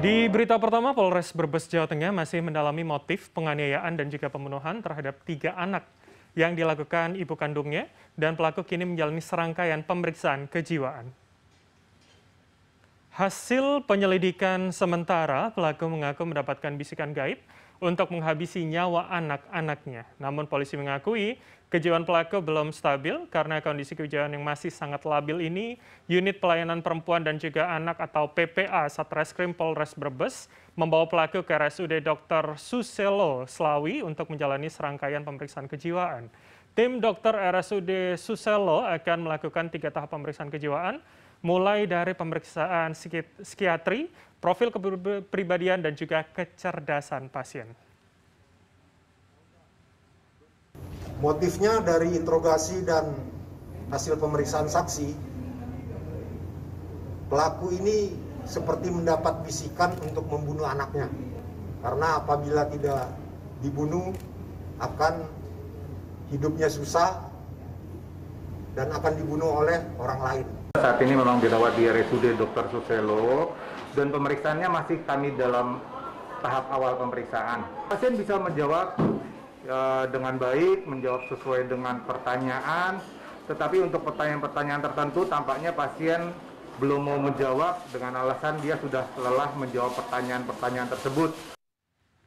Di berita pertama, Polres Brebes Jawa Tengah masih mendalami motif penganiayaan dan juga pembunuhan terhadap tiga anak yang dilakukan ibu kandungnya dan pelaku kini menjalani serangkaian pemeriksaan kejiwaan. Hasil penyelidikan sementara, pelaku mengaku mendapatkan bisikan gaib untuk menghabisi nyawa anak-anaknya. Namun polisi mengakui kejiwaan pelaku belum stabil karena kondisi kejiwaan yang masih sangat labil ini, unit pelayanan perempuan dan juga anak atau PPA Satreskrim Polres Brebes membawa pelaku ke RSUD Dr. Suselo Slawi untuk menjalani serangkaian pemeriksaan kejiwaan. Tim dokter RSUD Suselo akan melakukan tiga tahap pemeriksaan kejiwaan, mulai dari pemeriksaan psikiatri, profil kepribadian, dan juga kecerdasan pasien. Motifnya dari interogasi dan hasil pemeriksaan saksi, pelaku ini seperti mendapat bisikan untuk membunuh anaknya. Karena apabila tidak dibunuh, akan hidupnya susah dan akan dibunuh oleh orang lain. Saat ini memang dirawat di RSUD Dr. Suselo dan pemeriksaannya masih kami dalam tahap awal pemeriksaan. Pasien bisa menjawab e, dengan baik, menjawab sesuai dengan pertanyaan, tetapi untuk pertanyaan-pertanyaan tertentu tampaknya pasien belum mau menjawab dengan alasan dia sudah lelah menjawab pertanyaan-pertanyaan tersebut.